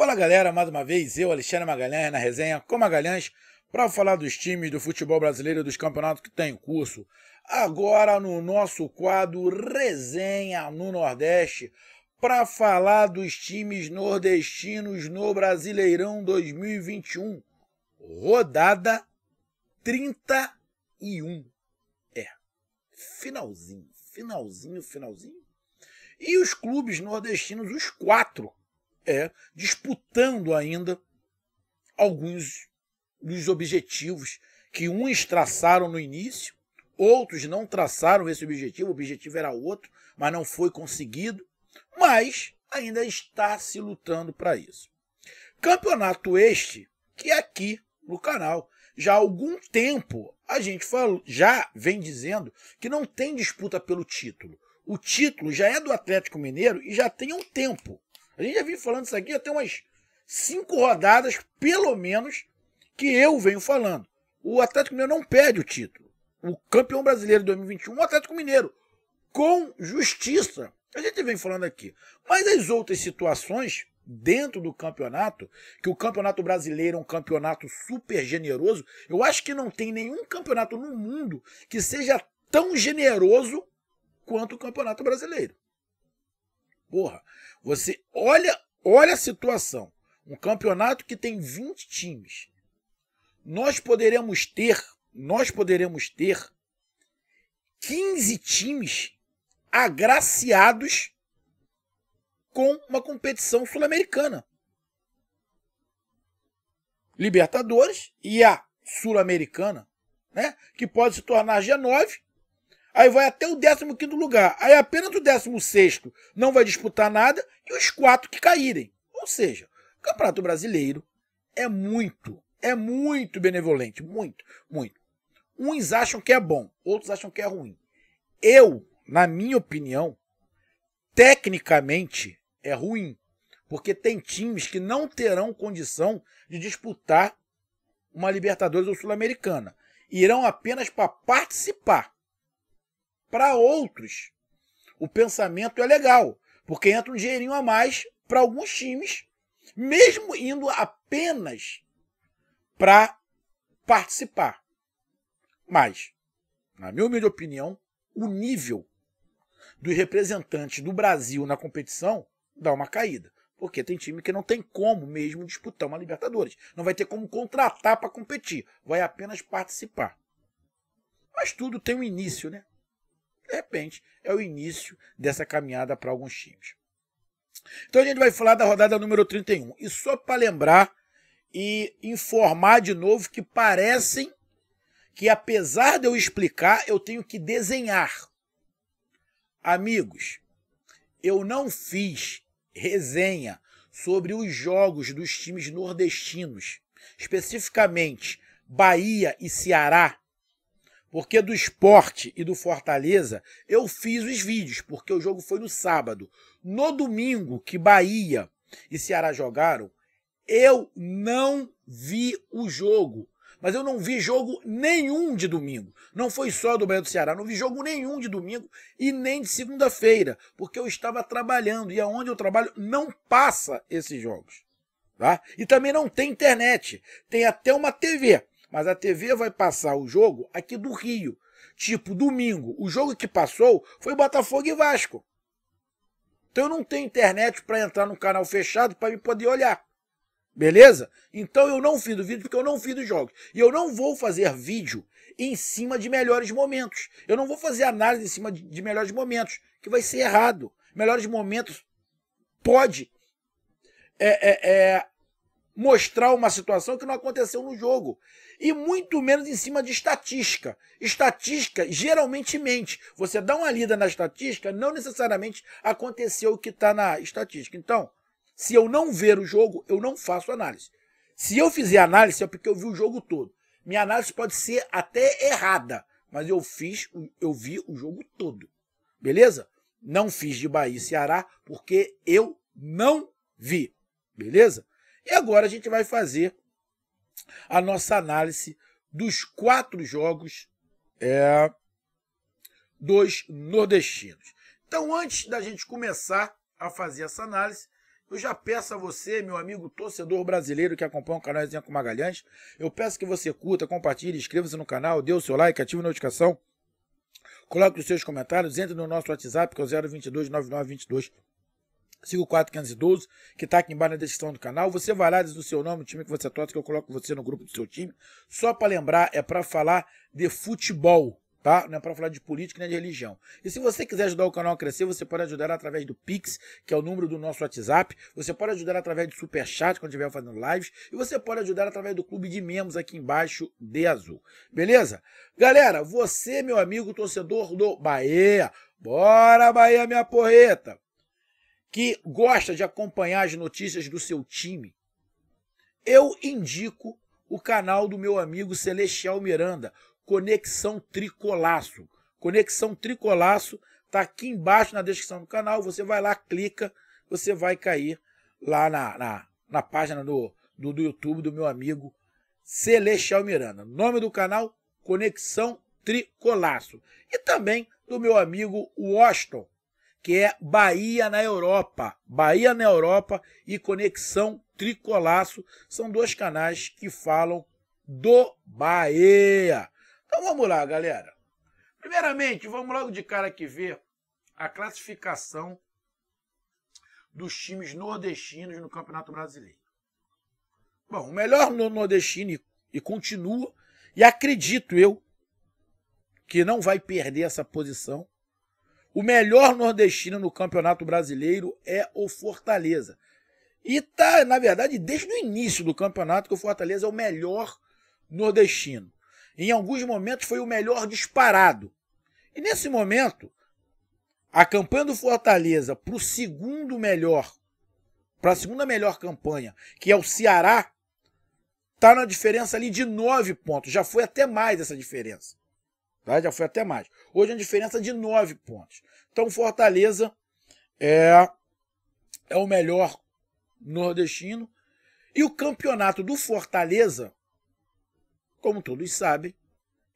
Fala galera, mais uma vez, eu, Alexandre Magalhães, na resenha com Magalhães, para falar dos times do futebol brasileiro dos campeonatos que estão em curso. Agora no nosso quadro Resenha no Nordeste, para falar dos times nordestinos no Brasileirão 2021. Rodada 31. É, finalzinho, finalzinho, finalzinho. E os clubes nordestinos, os quatro é disputando ainda alguns dos objetivos que uns traçaram no início, outros não traçaram esse objetivo, o objetivo era outro, mas não foi conseguido, mas ainda está se lutando para isso. Campeonato este que é aqui no canal já há algum tempo a gente falou, já vem dizendo que não tem disputa pelo título. O título já é do Atlético Mineiro e já tem um tempo. A gente já vem falando isso aqui até umas cinco rodadas, pelo menos, que eu venho falando. O Atlético Mineiro não perde o título. O campeão brasileiro de 2021, é o Atlético Mineiro, com justiça. A gente vem falando aqui. Mas as outras situações dentro do campeonato, que o campeonato brasileiro é um campeonato super generoso, eu acho que não tem nenhum campeonato no mundo que seja tão generoso quanto o campeonato brasileiro. Porra, você olha, olha a situação. Um campeonato que tem 20 times. Nós poderemos ter, nós poderemos ter 15 times agraciados com uma competição sul-americana. Libertadores e a Sul-Americana, né? Que pode se tornar G9 Aí vai até o 15 lugar. Aí apenas o 16 não vai disputar nada e os quatro que caírem. Ou seja, o Campeonato Brasileiro é muito, é muito benevolente. Muito, muito. Uns acham que é bom, outros acham que é ruim. Eu, na minha opinião, tecnicamente é ruim. Porque tem times que não terão condição de disputar uma Libertadores ou Sul-Americana. Irão apenas para participar. Para outros, o pensamento é legal, porque entra um dinheirinho a mais para alguns times, mesmo indo apenas para participar. Mas, na minha humilde opinião, o nível dos representantes do Brasil na competição dá uma caída. Porque tem time que não tem como mesmo disputar uma Libertadores. Não vai ter como contratar para competir. Vai apenas participar. Mas tudo tem um início, né? de repente, é o início dessa caminhada para alguns times. Então a gente vai falar da rodada número 31. E só para lembrar e informar de novo que parecem que, apesar de eu explicar, eu tenho que desenhar. Amigos, eu não fiz resenha sobre os jogos dos times nordestinos, especificamente Bahia e Ceará, porque do esporte e do Fortaleza eu fiz os vídeos, porque o jogo foi no sábado. No domingo, que Bahia e Ceará jogaram, eu não vi o jogo. Mas eu não vi jogo nenhum de domingo. Não foi só do Bahia do Ceará, não vi jogo nenhum de domingo e nem de segunda-feira, porque eu estava trabalhando e aonde eu trabalho não passa esses jogos. Tá? E também não tem internet. Tem até uma TV, mas a TV vai passar o jogo aqui do Rio. Tipo, domingo, o jogo que passou foi Botafogo e Vasco. Então eu não tenho internet para entrar no canal fechado para me poder olhar. Beleza? Então eu não fiz do vídeo porque eu não fiz dos jogos. E eu não vou fazer vídeo em cima de melhores momentos. Eu não vou fazer análise em cima de, de melhores momentos, que vai ser errado. Melhores momentos pode é, é, é, mostrar uma situação que não aconteceu no jogo e muito menos em cima de estatística. Estatística geralmente mente. Você dá uma lida na estatística, não necessariamente aconteceu o que está na estatística. Então, se eu não ver o jogo, eu não faço análise. Se eu fizer análise, é porque eu vi o jogo todo. Minha análise pode ser até errada, mas eu fiz, eu vi o jogo todo. Beleza? Não fiz de Bahia e Ceará porque eu não vi. Beleza? E agora a gente vai fazer a nossa análise dos quatro jogos é, dos nordestinos. Então, antes da gente começar a fazer essa análise, eu já peço a você, meu amigo torcedor brasileiro que acompanha o canal Resenha com Magalhães, eu peço que você curta, compartilhe, inscreva-se no canal, dê o seu like, ative a notificação, coloque os seus comentários, entre no nosso WhatsApp, que é o 022 9922 siga o que está aqui embaixo na descrição do canal. Você vai lá, diz o seu nome, o time que você torce, que eu coloco você no grupo do seu time. Só para lembrar, é para falar de futebol, tá? Não é para falar de política nem de religião. E se você quiser ajudar o canal a crescer, você pode ajudar através do Pix, que é o número do nosso WhatsApp. Você pode ajudar através do Super Chat quando estiver fazendo lives. E você pode ajudar através do clube de membros aqui embaixo de azul. Beleza? Galera, você, meu amigo torcedor do Bahia, bora Bahia, minha porreta! que gosta de acompanhar as notícias do seu time, eu indico o canal do meu amigo Celestial Miranda, Conexão Tricolaço. Conexão Tricolaço está aqui embaixo na descrição do canal. Você vai lá, clica, você vai cair lá na, na, na página do, do, do YouTube do meu amigo Celestial Miranda. Nome do canal: Conexão Tricolaço. E também do meu amigo Washington, que é Bahia na Europa. Bahia na Europa e Conexão Tricolaço são dois canais que falam do Bahia. Então vamos lá, galera. Primeiramente, vamos logo de cara aqui ver a classificação dos times nordestinos no Campeonato Brasileiro. Bom, o melhor no nordestino e continua, e acredito eu que não vai perder essa posição, o melhor nordestino no Campeonato Brasileiro é o Fortaleza. E tá, na verdade, desde o início do campeonato que o Fortaleza é o melhor nordestino. Em alguns momentos foi o melhor disparado. E nesse momento, a campanha do Fortaleza para o segundo melhor, para a segunda melhor campanha, que é o Ceará, tá na diferença ali de nove pontos. Já foi até mais essa diferença. Tá? Já foi até mais. Hoje é uma diferença de 9 pontos. Então Fortaleza é, é o melhor nordestino. E o campeonato do Fortaleza, como todos sabem,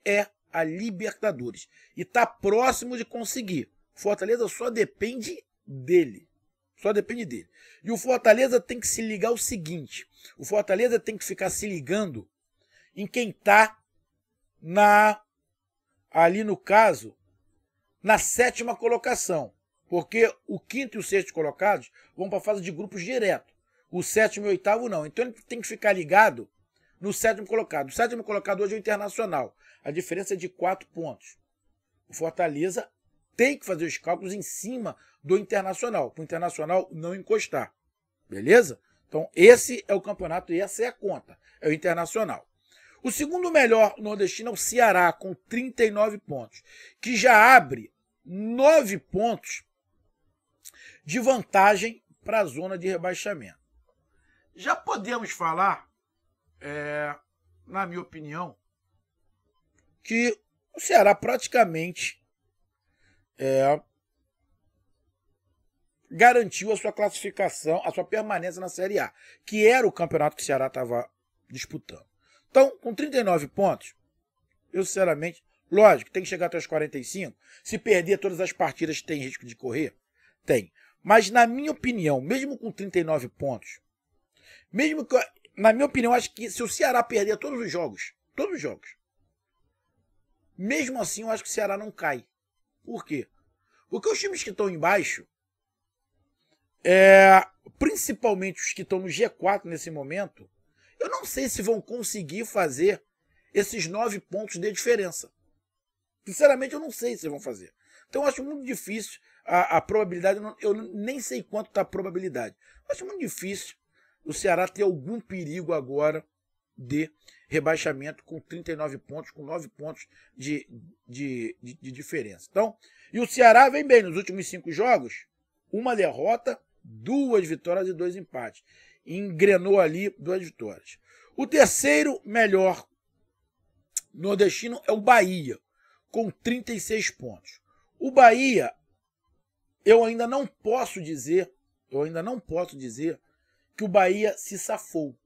é a Libertadores. E está próximo de conseguir. Fortaleza só depende dele. Só depende dele. E o Fortaleza tem que se ligar o seguinte: o Fortaleza tem que ficar se ligando em quem está na ali no caso, na sétima colocação. Porque o quinto e o sexto colocados vão para a fase de grupos direto. O sétimo e o oitavo não. Então ele tem que ficar ligado no sétimo colocado. O sétimo colocado hoje é o Internacional. A diferença é de quatro pontos. O Fortaleza tem que fazer os cálculos em cima do Internacional, para o Internacional não encostar. Beleza? Então, esse é o campeonato e essa é a conta. É o Internacional. O segundo melhor nordestino é o Ceará, com 39 pontos, que já abre 9 pontos de vantagem para a zona de rebaixamento. Já podemos falar, é, na minha opinião, que o Ceará praticamente é, garantiu a sua classificação, a sua permanência na Série A, que era o campeonato que o Ceará estava disputando. Então, com 39 pontos, eu sinceramente, lógico, tem que chegar até os 45. Se perder todas as partidas, tem risco de correr? Tem. Mas, na minha opinião, mesmo com 39 pontos, mesmo que, na minha opinião, acho que se o Ceará perder todos os jogos, todos os jogos, mesmo assim, eu acho que o Ceará não cai. Por quê? Porque os times que estão embaixo, é, principalmente os que estão no G4 nesse momento, eu não sei se vão conseguir fazer esses nove pontos de diferença. Sinceramente, eu não sei se vão fazer. Então, eu acho muito difícil a, a probabilidade. Eu, não, eu, nem sei quanto está a probabilidade. Eu acho muito difícil o Ceará ter algum perigo agora de rebaixamento com 39 pontos, com nove pontos de, de, de, de diferença. Então, e o Ceará vem bem nos últimos cinco jogos: uma derrota, duas vitórias e dois empates engrenou ali duas vitórias. O terceiro melhor nordestino é o Bahia, com 36 pontos. O Bahia, eu ainda não posso dizer, eu ainda não posso dizer que o Bahia se safou.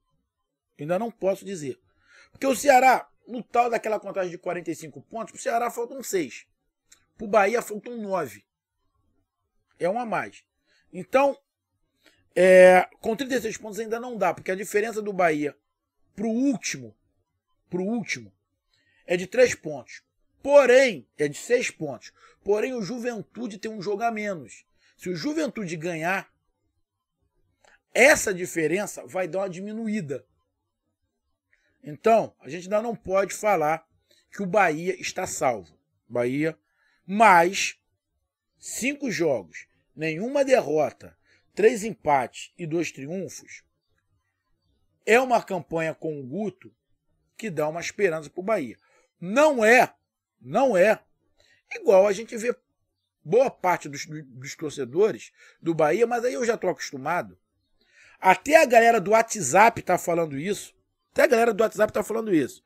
Ainda não posso dizer. Porque o Ceará, no tal daquela contagem de 45 pontos, para o Ceará faltam 6. Para o Bahia faltam 9. É um a mais. Então, é, com 36 pontos ainda não dá, porque a diferença do Bahia pro último, pro último, é de 3 pontos. Porém, é de 6 pontos. Porém, o Juventude tem um jogo a menos. Se o Juventude ganhar, essa diferença vai dar uma diminuída. Então, a gente ainda não pode falar que o Bahia está salvo. Bahia, mais cinco jogos, nenhuma derrota três empates e dois triunfos, é uma campanha com o Guto que dá uma esperança para o Bahia. Não é, não é igual a gente vê boa parte dos, dos torcedores do Bahia, mas aí eu já estou acostumado. Até a galera do WhatsApp tá falando isso. Até a galera do WhatsApp tá falando isso.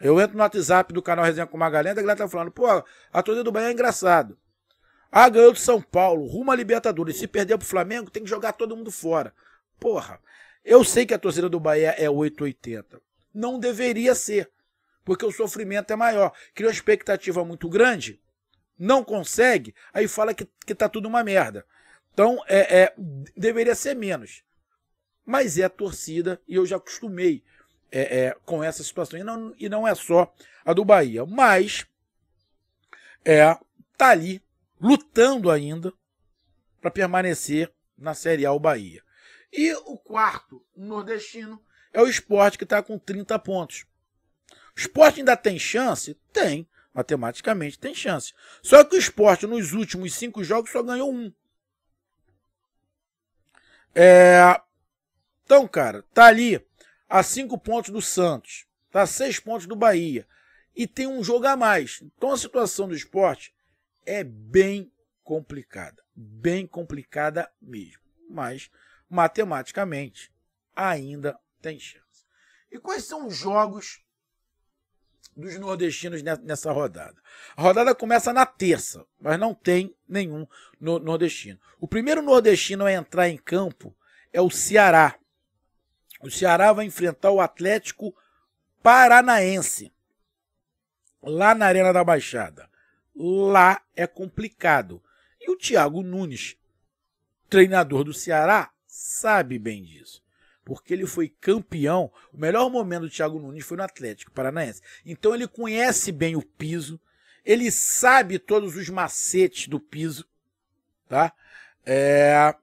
Eu entro no WhatsApp do canal Resenha com Magalhães, a galera tá falando, pô, a torcida do Bahia é engraçado. Ah, ganhou do São Paulo, rumo à Libertadores. Se perder pro Flamengo, tem que jogar todo mundo fora. Porra, eu sei que a torcida do Bahia é 880. Não deveria ser, porque o sofrimento é maior. Cria uma expectativa muito grande, não consegue, aí fala que, que tá tudo uma merda. Então, é, é deveria ser menos. Mas é a torcida, e eu já acostumei é, é, com essa situação. E não, e não é só a do Bahia, mas é, tá ali lutando ainda para permanecer na Série A o Bahia. E o quarto o nordestino é o esporte que está com 30 pontos. O esporte ainda tem chance? Tem. Matematicamente tem chance. Só que o esporte nos últimos cinco jogos só ganhou um. É... Então, cara, tá ali a cinco pontos do Santos, tá a seis pontos do Bahia e tem um jogo a mais. Então a situação do esporte é bem complicada, bem complicada mesmo, mas matematicamente ainda tem chance. E quais são os jogos dos nordestinos nessa rodada. A rodada começa na terça, mas não tem nenhum nordestino. O primeiro nordestino a entrar em campo é o Ceará. O Ceará vai enfrentar o Atlético Paranaense, lá na Arena da Baixada lá é complicado. E o Thiago Nunes, treinador do Ceará, sabe bem disso. Porque ele foi campeão. O melhor momento do Thiago Nunes foi no Atlético Paranaense. Então ele conhece bem o piso, ele sabe todos os macetes do piso, tá? É...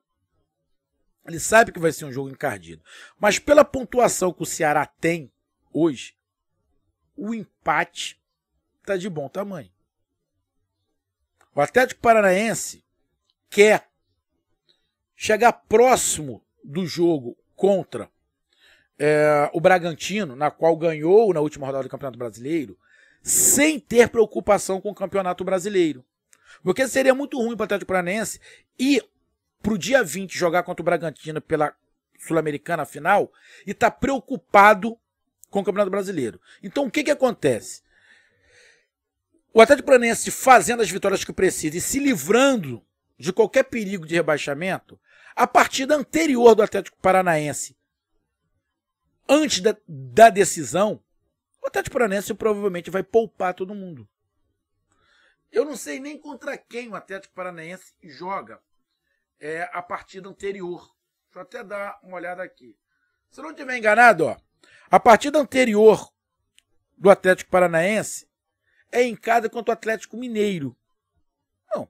Ele sabe que vai ser um jogo encardido. Mas pela pontuação que o Ceará tem hoje, o empate tá de bom tamanho. O Atlético Paranaense quer chegar próximo do jogo contra é, o Bragantino, na qual ganhou na última rodada do Campeonato Brasileiro, sem ter preocupação com o Campeonato Brasileiro. Porque seria muito ruim para o Atlético Paranaense e para o dia 20 jogar contra o Bragantino pela Sul-Americana final e tá preocupado com o Campeonato Brasileiro. Então o que, que acontece? O Atlético Paranaense fazendo as vitórias que precisa e se livrando de qualquer perigo de rebaixamento, a partida anterior do Atlético Paranaense, antes da, da decisão, o Atlético Paranaense provavelmente vai poupar todo mundo. Eu não sei nem contra quem o Atlético Paranaense joga é, a partida anterior. Deixa eu até dar uma olhada aqui. Se eu não estiver enganado, ó, a partida anterior do Atlético Paranaense é em casa contra o Atlético Mineiro. Não.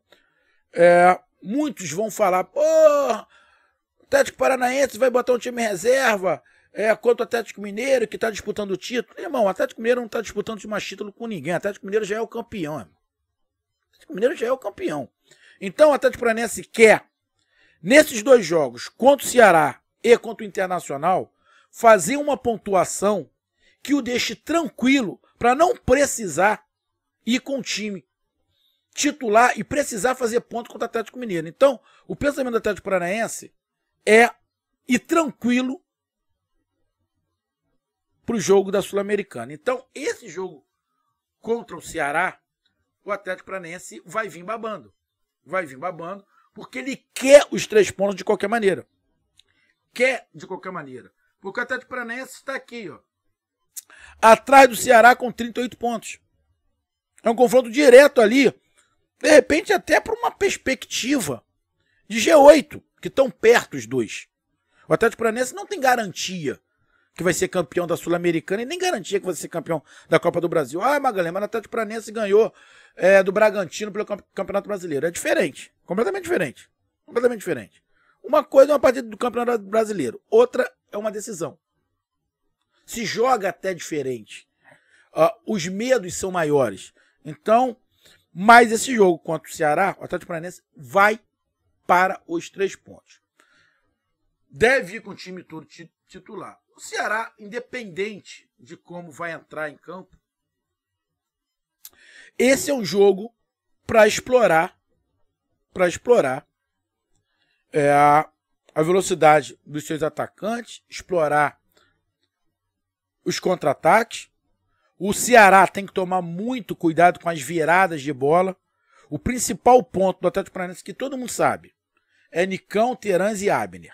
É, muitos vão falar, pô, o Atlético Paranaense vai botar um time em reserva é, contra o Atlético Mineiro que está disputando o título. Irmão, o Atlético Mineiro não está disputando mais título com ninguém. O Atlético Mineiro já é o campeão. Irmão. O Atlético Mineiro já é o campeão. Então o Atlético Paranaense quer, nesses dois jogos, contra o Ceará e contra o Internacional, fazer uma pontuação que o deixe tranquilo para não precisar ir com o time titular e precisar fazer ponto contra o Atlético Mineiro. Então, o pensamento do Atlético Paranaense é ir tranquilo para o jogo da Sul-Americana. Então, esse jogo contra o Ceará, o Atlético Paranaense vai vir babando. Vai vir babando, porque ele quer os três pontos de qualquer maneira. Quer de qualquer maneira. Porque o Atlético Paranaense está aqui, ó. Atrás do Ceará com 38 pontos. É um confronto direto ali, de repente até para uma perspectiva de G8, que estão perto os dois. O Atlético Paranaense não tem garantia que vai ser campeão da Sul-Americana e nem garantia que vai ser campeão da Copa do Brasil. Ah, Magalhães, mas o Atlético Paranaense ganhou é, do Bragantino pelo Campeonato Brasileiro. É diferente, completamente diferente, completamente diferente. Uma coisa é uma partida do Campeonato Brasileiro, outra é uma decisão. Se joga até diferente. Uh, os medos são maiores. Então, mais esse jogo contra o Ceará, o Atlético Paranaense vai para os três pontos. Deve ir com o time todo titular. O Ceará, independente de como vai entrar em campo, esse é um jogo para explorar, para explorar é, a, a velocidade dos seus atacantes, explorar os contra-ataques o Ceará tem que tomar muito cuidado com as viradas de bola. O principal ponto do Atlético Paranaense, que todo mundo sabe, é Nicão, Terans e Abner.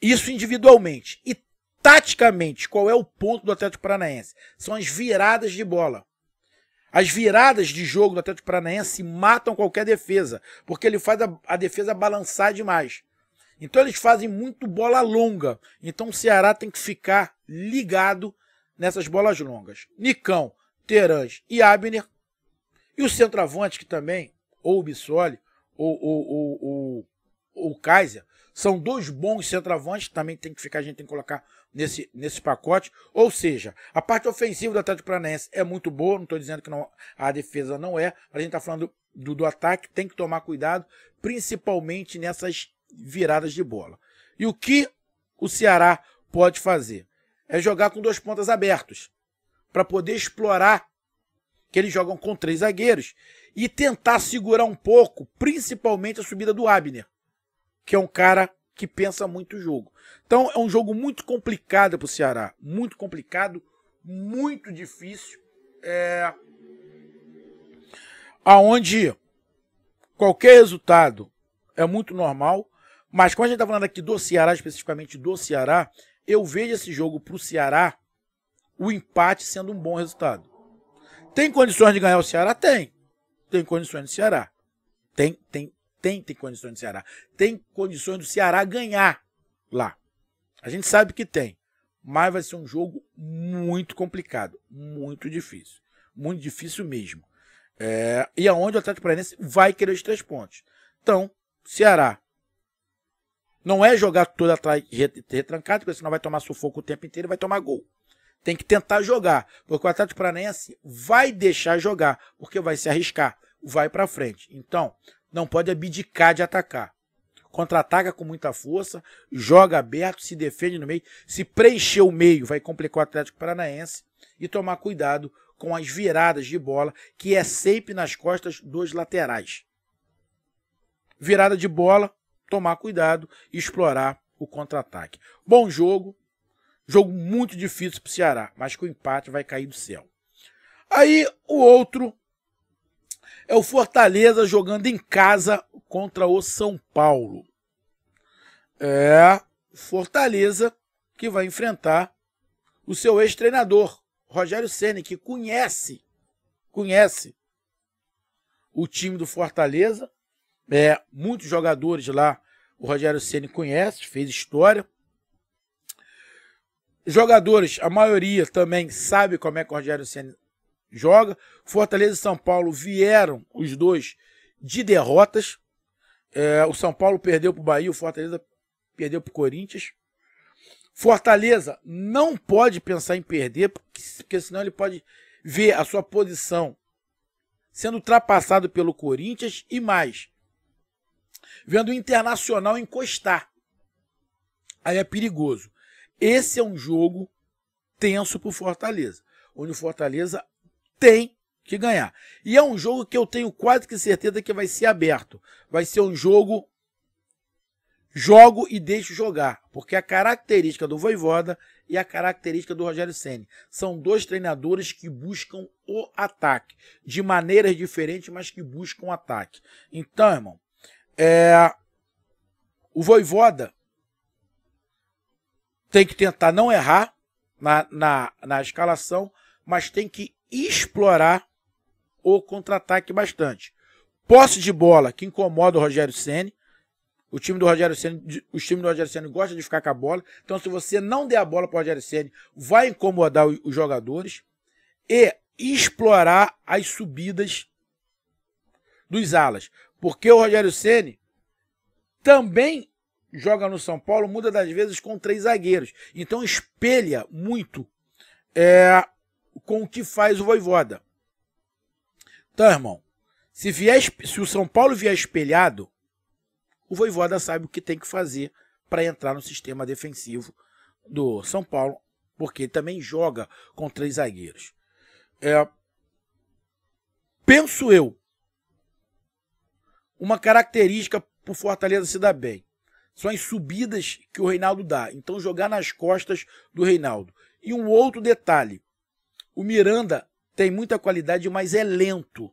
Isso individualmente. E taticamente, qual é o ponto do Atlético Paranaense? São as viradas de bola. As viradas de jogo do Atlético Paranaense matam qualquer defesa, porque ele faz a, a, defesa balançar demais. Então eles fazem muito bola longa. Então o Ceará tem que ficar ligado nessas bolas longas. Nicão, Terãs e Abner. E o centroavante, que também, ou o Bissoli, ou, ou, ou, ou, ou o Kaiser, são dois bons centroavantes, também tem que ficar, a gente tem que colocar nesse, nesse pacote. Ou seja, a parte ofensiva do Atlético Paranaense é muito boa, não estou dizendo que não, a defesa não é, a gente está falando do, do ataque, tem que tomar cuidado, principalmente nessas viradas de bola. E o que o Ceará pode fazer? é jogar com dois pontas abertos, para poder explorar que eles jogam com três zagueiros e tentar segurar um pouco, principalmente a subida do Abner, que é um cara que pensa muito o jogo. Então é um jogo muito complicado para o Ceará, muito complicado, muito difícil, é... aonde qualquer resultado é muito normal, mas quando a gente está falando aqui do Ceará, especificamente do Ceará, eu vejo esse jogo para o Ceará, o empate sendo um bom resultado. Tem condições de ganhar o Ceará? Tem. Tem condições do Ceará. Tem, tem, tem, tem condições do Ceará. Tem condições do Ceará ganhar lá. A gente sabe que tem. Mas vai ser um jogo muito complicado. Muito difícil. Muito difícil mesmo. É, e aonde o Atlético Paranaense vai querer os três pontos. Então, Ceará não é jogar toda atrás retrancado, porque senão vai tomar sufoco o tempo inteiro e vai tomar gol. Tem que tentar jogar, porque o Atlético Paranaense é assim, vai deixar jogar, porque vai se arriscar, vai para frente. Então, não pode abdicar de atacar. Contra-ataca com muita força, joga aberto, se defende no meio, se preencher o meio, vai complicar o Atlético Paranaense e tomar cuidado com as viradas de bola, que é sempre nas costas dos laterais. Virada de bola, tomar cuidado e explorar o contra-ataque. Bom jogo, jogo muito difícil para o Ceará, mas com empate vai cair do céu. Aí o outro é o Fortaleza jogando em casa contra o São Paulo. É Fortaleza que vai enfrentar o seu ex-treinador, Rogério Ceni, que conhece, conhece o time do Fortaleza, é, muitos jogadores lá o Rogério Ceni conhece, fez história. Jogadores, a maioria também sabe como é que o Rogério Ceni joga. Fortaleza e São Paulo vieram os dois de derrotas. É, o São Paulo perdeu para o Bahia, o Fortaleza perdeu para o Corinthians. Fortaleza não pode pensar em perder, porque, porque senão ele pode ver a sua posição sendo ultrapassado pelo Corinthians e mais vendo o Internacional encostar. Aí é perigoso. Esse é um jogo tenso para o Fortaleza, onde o Fortaleza tem que ganhar. E é um jogo que eu tenho quase que certeza que vai ser aberto. Vai ser um jogo jogo e deixo jogar, porque a característica do Voivoda e a característica do Rogério Ceni são dois treinadores que buscam o ataque de maneiras diferentes, mas que buscam o ataque. Então, irmão, é, o Voivoda tem que tentar não errar na, na, na escalação, mas tem que explorar o contra-ataque bastante. Posse de bola que incomoda o Rogério Ceni. O time do Rogério Ceni, o time do Rogério Ceni gosta de ficar com a bola. Então se você não der a bola para o Rogério Ceni, vai incomodar os jogadores e explorar as subidas dos alas. Porque o Rogério Ceni também joga no São Paulo, muda das vezes com três zagueiros. Então espelha muito é, com o que faz o Voivoda. Então, irmão, se, vier, se o São Paulo vier espelhado, o Voivoda sabe o que tem que fazer para entrar no sistema defensivo do São Paulo, porque ele também joga com três zagueiros. É, penso eu uma característica para o Fortaleza se dar bem. São as subidas que o Reinaldo dá. Então, jogar nas costas do Reinaldo. E um outro detalhe: o Miranda tem muita qualidade, mas é lento.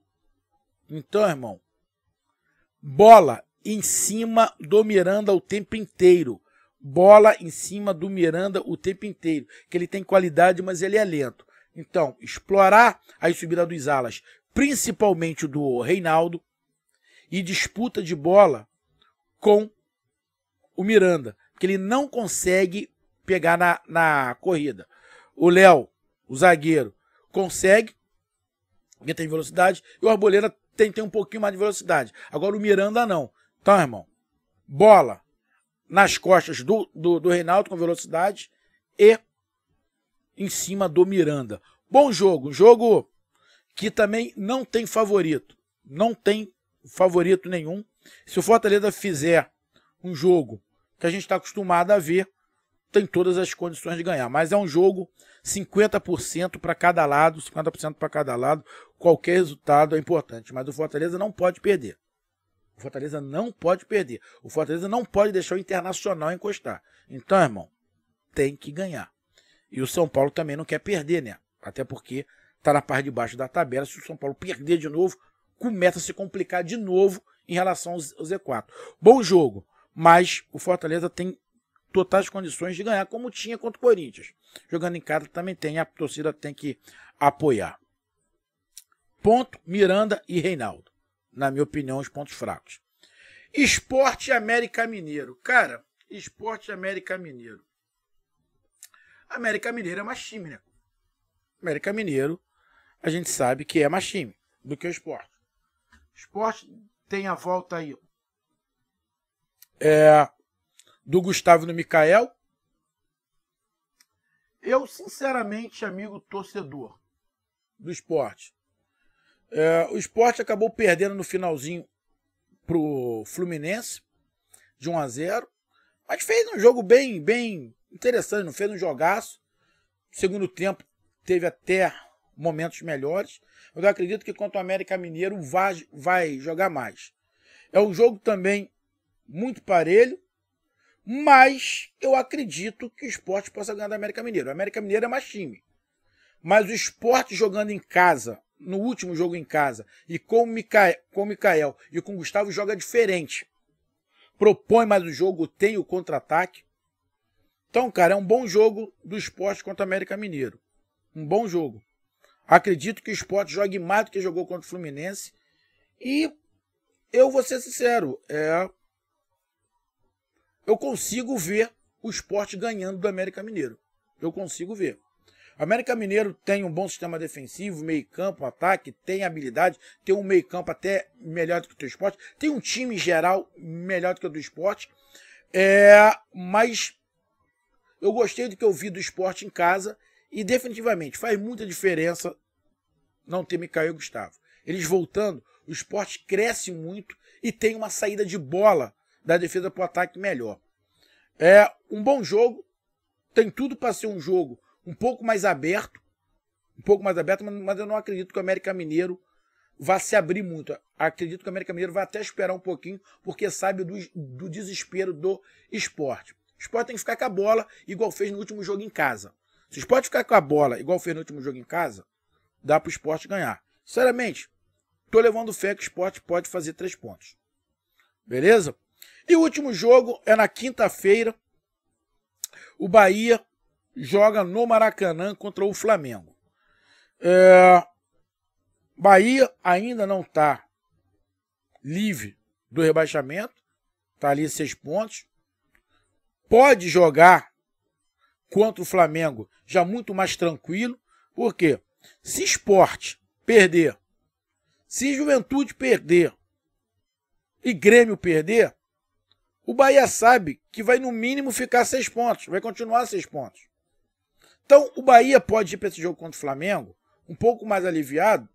Então, irmão, bola em cima do Miranda o tempo inteiro. Bola em cima do Miranda o tempo inteiro. Que ele tem qualidade, mas ele é lento. Então, explorar as subidas dos alas, principalmente do Reinaldo, e disputa de bola com o Miranda, porque ele não consegue pegar na, na corrida. O Léo, o zagueiro, consegue, porque tem velocidade, e o Arboleda tem, tem um pouquinho mais de velocidade. Agora o Miranda não. Então, irmão, bola nas costas do, do, do Reinaldo com velocidade e em cima do Miranda. Bom jogo, jogo que também não tem favorito, não tem favorito nenhum. Se o Fortaleza fizer um jogo que a gente está acostumado a ver, tem todas as condições de ganhar. Mas é um jogo 50% para cada lado, 50% para cada lado. Qualquer resultado é importante, mas o Fortaleza não pode perder. O Fortaleza não pode perder. O Fortaleza não pode deixar o Internacional encostar. Então, irmão, tem que ganhar. E o São Paulo também não quer perder, né? Até porque está na parte de baixo da tabela. Se o São Paulo perder de novo, começa a se complicar de novo em relação ao Z4. Bom jogo, mas o Fortaleza tem totais condições de ganhar, como tinha contra o Corinthians. Jogando em casa também tem, a torcida tem que apoiar. Ponto Miranda e Reinaldo. Na minha opinião, os pontos fracos. Esporte América Mineiro. Cara, Esporte América Mineiro. América Mineiro é mais time, né? América Mineiro, a gente sabe que é mais time do que o esporte esporte tem a volta aí? É, do Gustavo no Micael? Eu, sinceramente, amigo torcedor. Do esporte. É, o esporte acabou perdendo no finalzinho pro Fluminense, de 1 a 0 Mas fez um jogo bem, bem interessante, não fez um jogaço. segundo tempo, teve até momentos melhores, eu acredito que contra o América Mineiro vai jogar mais. É um jogo também muito parelho, mas eu acredito que o esporte possa ganhar do América Mineiro. O América Mineiro é mais time. Mas o esporte jogando em casa, no último jogo em casa, e com o, Mikael, com o e com o Gustavo joga diferente. Propõe mais o jogo, tem o contra-ataque. Então, cara, é um bom jogo do esporte contra o América Mineiro. Um bom jogo. Acredito que o esporte jogue mais do que jogou contra o Fluminense. E eu vou ser sincero, é, eu consigo ver o esporte ganhando do América Mineiro. Eu consigo ver. América Mineiro tem um bom sistema defensivo, meio campo, ataque, tem habilidade, tem um meio campo até melhor do que o do esporte, tem um time geral melhor do que o do esporte. É, mas eu gostei do que eu vi do esporte em casa e definitivamente faz muita diferença não ter Micael Gustavo. Eles voltando, o esporte cresce muito e tem uma saída de bola da defesa para o ataque melhor. É um bom jogo, tem tudo para ser um jogo um pouco mais aberto, um pouco mais aberto, mas eu não acredito que o América Mineiro vá se abrir muito. Acredito que o América Mineiro vai até esperar um pouquinho, porque sabe do, do desespero do esporte. O esporte tem que ficar com a bola, igual fez no último jogo em casa. Se o esporte ficar com a bola, igual fez no último jogo em casa, dá para o esporte ganhar. Sinceramente, tô levando fé que o esporte pode fazer três pontos. Beleza? E o último jogo é na quinta-feira. O Bahia joga no Maracanã contra o Flamengo. É... Bahia ainda não está livre do rebaixamento. Está ali seis pontos. Pode jogar contra o Flamengo já muito mais tranquilo, porque se esporte perder, se juventude perder e Grêmio perder, o Bahia sabe que vai no mínimo ficar seis pontos, vai continuar seis pontos. Então o Bahia pode ir para esse jogo contra o Flamengo um pouco mais aliviado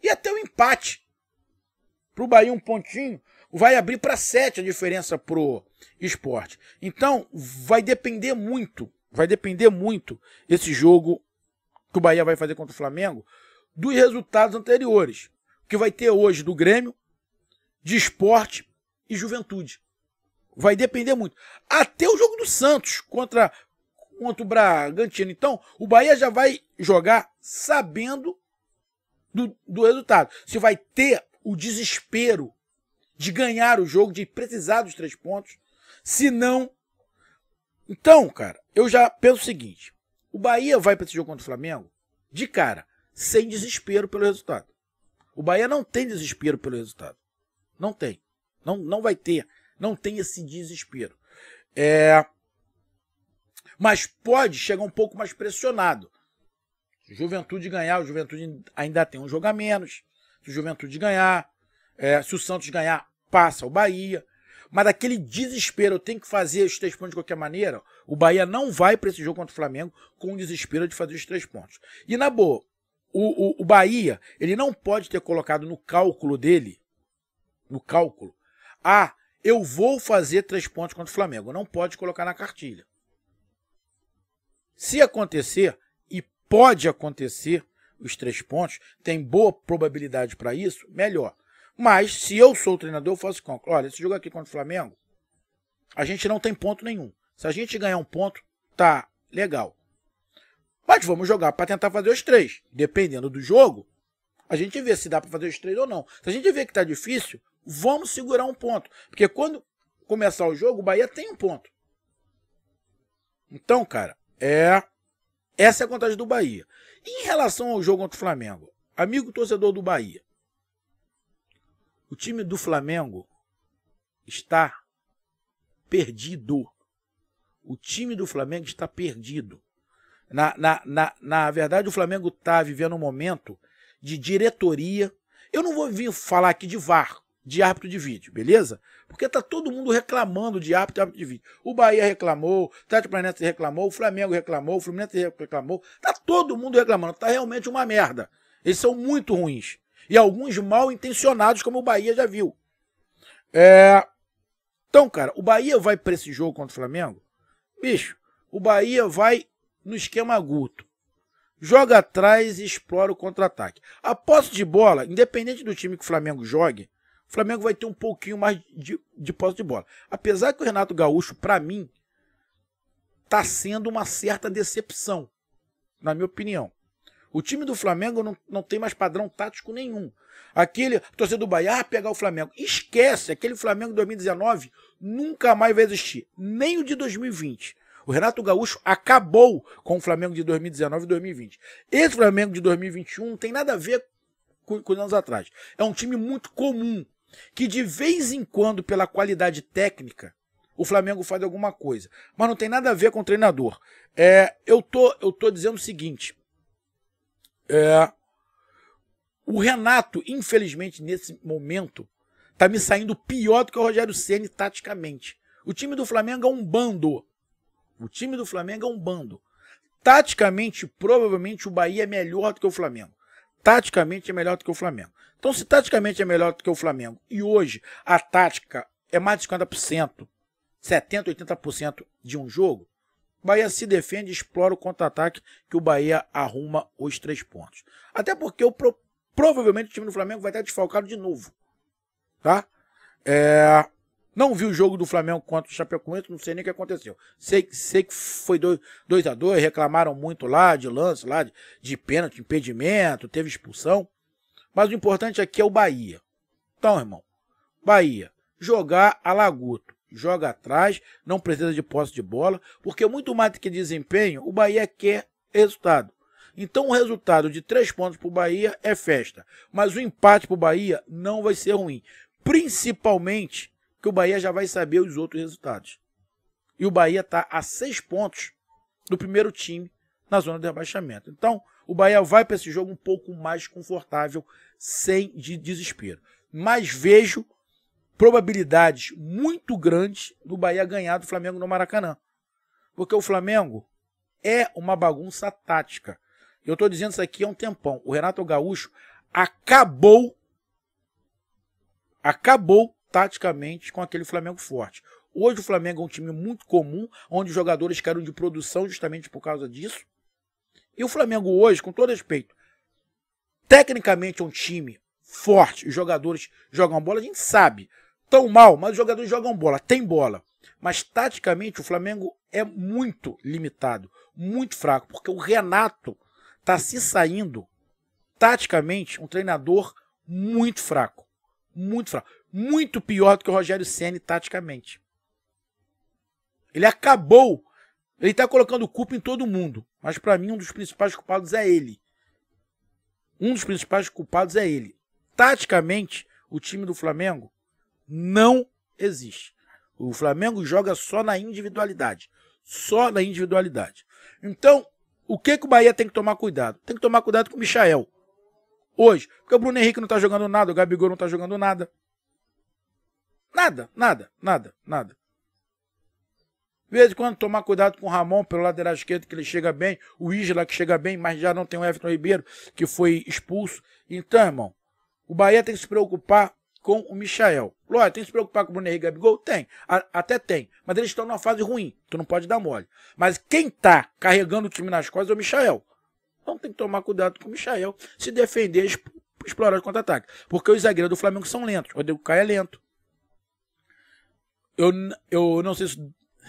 e até o um empate. Para o Bahia um pontinho vai abrir para sete a diferença pro esporte. Então vai depender muito Vai depender muito esse jogo que o Bahia vai fazer contra o Flamengo dos resultados anteriores. Que vai ter hoje do Grêmio, de esporte e juventude. Vai depender muito. Até o jogo do Santos contra, contra o Bragantino. Então, o Bahia já vai jogar sabendo do, do resultado. Se vai ter o desespero de ganhar o jogo, de precisar dos três pontos, se não então, cara, eu já penso o seguinte: o Bahia vai para esse jogo contra o Flamengo de cara, sem desespero pelo resultado. O Bahia não tem desespero pelo resultado. Não tem. Não, não vai ter. Não tem esse desespero. É... Mas pode chegar um pouco mais pressionado. Se o Juventude ganhar, o Juventude ainda tem um jogo a menos. Se o Juventude ganhar, é, se o Santos ganhar, passa o Bahia mas aquele desespero, eu tenho que fazer os três pontos de qualquer maneira, o Bahia não vai para esse jogo contra o Flamengo com o desespero de fazer os três pontos. E na boa, o, o, o Bahia, ele não pode ter colocado no cálculo dele, no cálculo, ah, eu vou fazer três pontos contra o Flamengo. Não pode colocar na cartilha. Se acontecer, e pode acontecer, os três pontos, tem boa probabilidade para isso, melhor. Mas, se eu sou o treinador, eu faço com. Olha, esse jogo aqui contra o Flamengo, a gente não tem ponto nenhum. Se a gente ganhar um ponto, tá legal. Mas vamos jogar para tentar fazer os três. Dependendo do jogo, a gente vê se dá para fazer os três ou não. Se a gente vê que tá difícil, vamos segurar um ponto. Porque quando começar o jogo, o Bahia tem um ponto. Então, cara, é. Essa é a contagem do Bahia. Em relação ao jogo contra o Flamengo, amigo torcedor do Bahia, o time do Flamengo está perdido. O time do Flamengo está perdido. Na, na, na, na verdade, o Flamengo está vivendo um momento de diretoria. Eu não vou vir falar aqui de VAR, de árbitro de vídeo, beleza? Porque está todo mundo reclamando de árbitro, árbitro de vídeo. O Bahia reclamou, o Tati Planeta reclamou, o Flamengo reclamou, o Fluminense reclamou. Está todo mundo reclamando. Está realmente uma merda. Eles são muito ruins. E alguns mal intencionados, como o Bahia já viu. É... Então, cara, o Bahia vai para esse jogo contra o Flamengo? Bicho, o Bahia vai no esquema agudo. Joga atrás e explora o contra-ataque. A posse de bola, independente do time que o Flamengo jogue, o Flamengo vai ter um pouquinho mais de, de posse de bola. Apesar que o Renato Gaúcho, para mim, tá sendo uma certa decepção, na minha opinião. O time do Flamengo não, não tem mais padrão tático nenhum. Aquele torcedor do Bahia ah, pegar o Flamengo. Esquece, aquele Flamengo de 2019 nunca mais vai existir. Nem o de 2020. O Renato Gaúcho acabou com o Flamengo de 2019 e 2020. Esse Flamengo de 2021 não tem nada a ver com, com anos atrás. É um time muito comum, que de vez em quando, pela qualidade técnica, o Flamengo faz alguma coisa. Mas não tem nada a ver com o treinador. É, eu, tô, eu tô dizendo o seguinte: é... O Renato, infelizmente, nesse momento, tá me saindo pior do que o Rogério Ceni taticamente. O time do Flamengo é um bando. O time do Flamengo é um bando. Taticamente, provavelmente o Bahia é melhor do que o Flamengo. Taticamente é melhor do que o Flamengo. Então, se taticamente é melhor do que o Flamengo e hoje a tática é mais de 50%, 70%, 80% de um jogo, Bahia se defende e explora o contra-ataque que o Bahia arruma os três pontos. Até porque o pro... provavelmente o time do Flamengo vai estar desfalcado de novo. Tá? É... Não vi o jogo do Flamengo contra o Chapecoense, não sei nem o que aconteceu. Sei, sei que foi 2 dois, dois a 2 reclamaram muito lá de lance, lá de, de pênalti, impedimento, teve expulsão. Mas o importante aqui é o Bahia. Então, irmão, Bahia, jogar a laguto joga atrás, não precisa de posse de bola, porque muito mais do que desempenho, o Bahia quer resultado. Então o resultado de três pontos para o Bahia é festa. Mas o empate para o Bahia não vai ser ruim. Principalmente que o Bahia já vai saber os outros resultados. E o Bahia está a seis pontos do primeiro time na zona de rebaixamento. Então o Bahia vai para esse jogo um pouco mais confortável, sem de desespero. Mas vejo probabilidades muito grandes do Bahia ganhar do Flamengo no Maracanã. Porque o Flamengo é uma bagunça tática. Eu estou dizendo isso aqui há um tempão. O Renato Gaúcho acabou acabou taticamente com aquele Flamengo forte. Hoje o Flamengo é um time muito comum, onde os jogadores caíram de produção justamente por causa disso. E o Flamengo hoje, com todo respeito, tecnicamente é um time forte, os jogadores jogam bola, a gente sabe tão mal, mas os jogadores jogam bola, tem bola. Mas taticamente o Flamengo é muito limitado, muito fraco, porque o Renato está se saindo taticamente um treinador muito fraco, muito fraco, muito pior do que o Rogério Ceni taticamente. Ele acabou, ele está colocando culpa em todo mundo, mas para mim um dos principais culpados é ele. Um dos principais culpados é ele. Taticamente, o time do Flamengo não existe. O Flamengo joga só na individualidade. Só na individualidade. Então, o que, que o Bahia tem que tomar cuidado? Tem que tomar cuidado com o Michael. Hoje. Porque o Bruno Henrique não tá jogando nada, o Gabigol não tá jogando nada. Nada, nada, nada, nada. De vez em quando tomar cuidado com o Ramon pelo lateral esquerdo, que ele chega bem, o Isla que chega bem, mas já não tem o Everton Ribeiro, que foi expulso. Então, irmão, o Bahia tem que se preocupar com o Michael. Lógico, tem que se preocupar com o Bruno Henrique Gabigol? Tem, a, até tem. Mas eles estão numa fase ruim, tu não pode dar mole. Mas quem tá carregando o time nas costas é o Michael. Então tem que tomar cuidado com o Michael, se defender, explorar o contra-ataque. Porque os zagueiros do Flamengo são lentos, o Rodrigo Caio é lento. Eu, eu não sei se,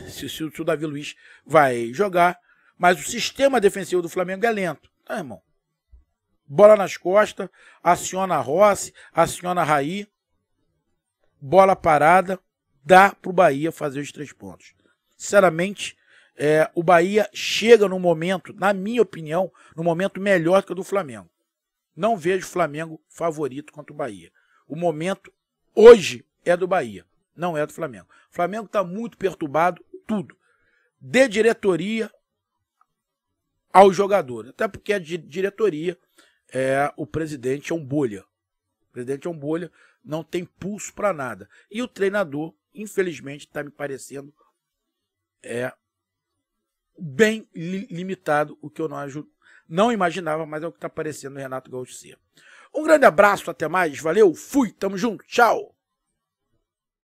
se, se o Davi Luiz vai jogar, mas o sistema defensivo do Flamengo é lento. Ah, irmão, bola nas costas, aciona a Rossi, aciona a Raí, bola parada, dá para o Bahia fazer os três pontos. Sinceramente, é, o Bahia chega no momento, na minha opinião, no momento melhor que o do Flamengo. Não vejo o Flamengo favorito contra o Bahia. O momento hoje é do Bahia, não é do Flamengo. O Flamengo está muito perturbado, tudo. De diretoria ao jogador. Até porque a diretoria, é, o presidente é um bolha. O presidente é um bolha, não tem pulso para nada. E o treinador, infelizmente, está me parecendo é bem li limitado, o que eu não, não imaginava, mas é o que está parecendo no Renato Gaúcho. Um grande abraço, até mais, valeu, fui, tamo junto, tchau!